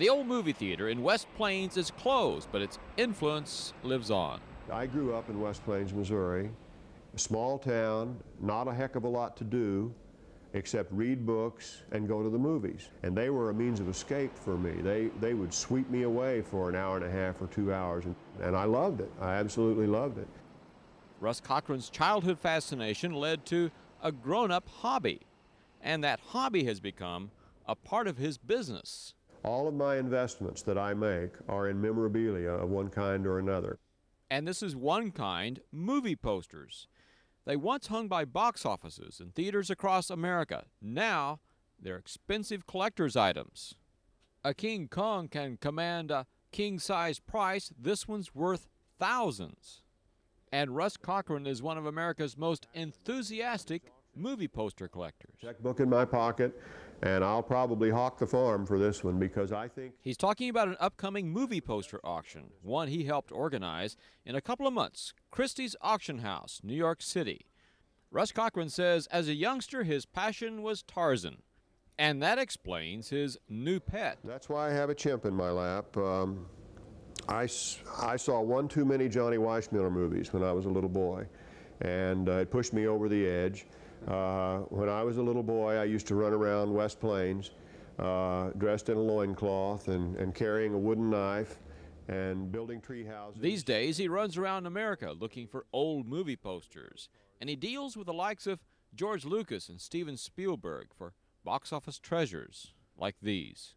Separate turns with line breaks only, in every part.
The old movie theater in West Plains is closed, but its
influence lives on. I grew up in West Plains, Missouri. A small town, not a heck of a lot to do except read books and go to the movies. And they were a means of escape for me. They, they would sweep me away for an hour and a half or two hours, and, and I loved it. I absolutely loved it.
Russ Cochran's childhood fascination led to a grown-up hobby, and that hobby has become a part
of his business. All of my investments that I make are in memorabilia of one kind or another.
And this is one kind movie posters. They once hung by box offices and theaters across America. Now, they're expensive collector's items. A King Kong can command a king size price. This one's worth thousands. And Russ Cochran is one of America's most enthusiastic movie poster collectors.
Checkbook in my pocket, and I'll probably hawk the farm for this one because I think.
He's talking about an upcoming movie poster auction, one he helped organize in a couple of months Christie's Auction House, New York City. Russ Cochran says as a youngster, his passion was Tarzan. And that explains his
new pet. That's why I have a chimp in my lap. Um, I, I saw one too many Johnny Weissmuller movies when I was a little boy, and uh, it pushed me over the edge. Uh, when I was a little boy, I used to run around West Plains uh, dressed in a loincloth and, and carrying a wooden knife and building tree houses.
These days, he runs around America looking for old movie posters, and he deals with the likes of George Lucas and Steven Spielberg for box office treasures
like these.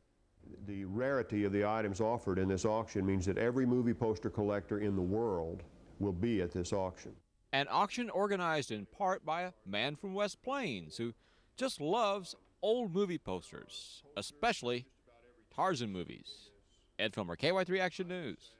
The rarity of the items offered in this auction means that every movie poster collector in the world will be at this auction.
An auction organized in part by a man from West Plains who just loves old movie posters, especially Tarzan movies. Ed Filmer, KY3 Action News.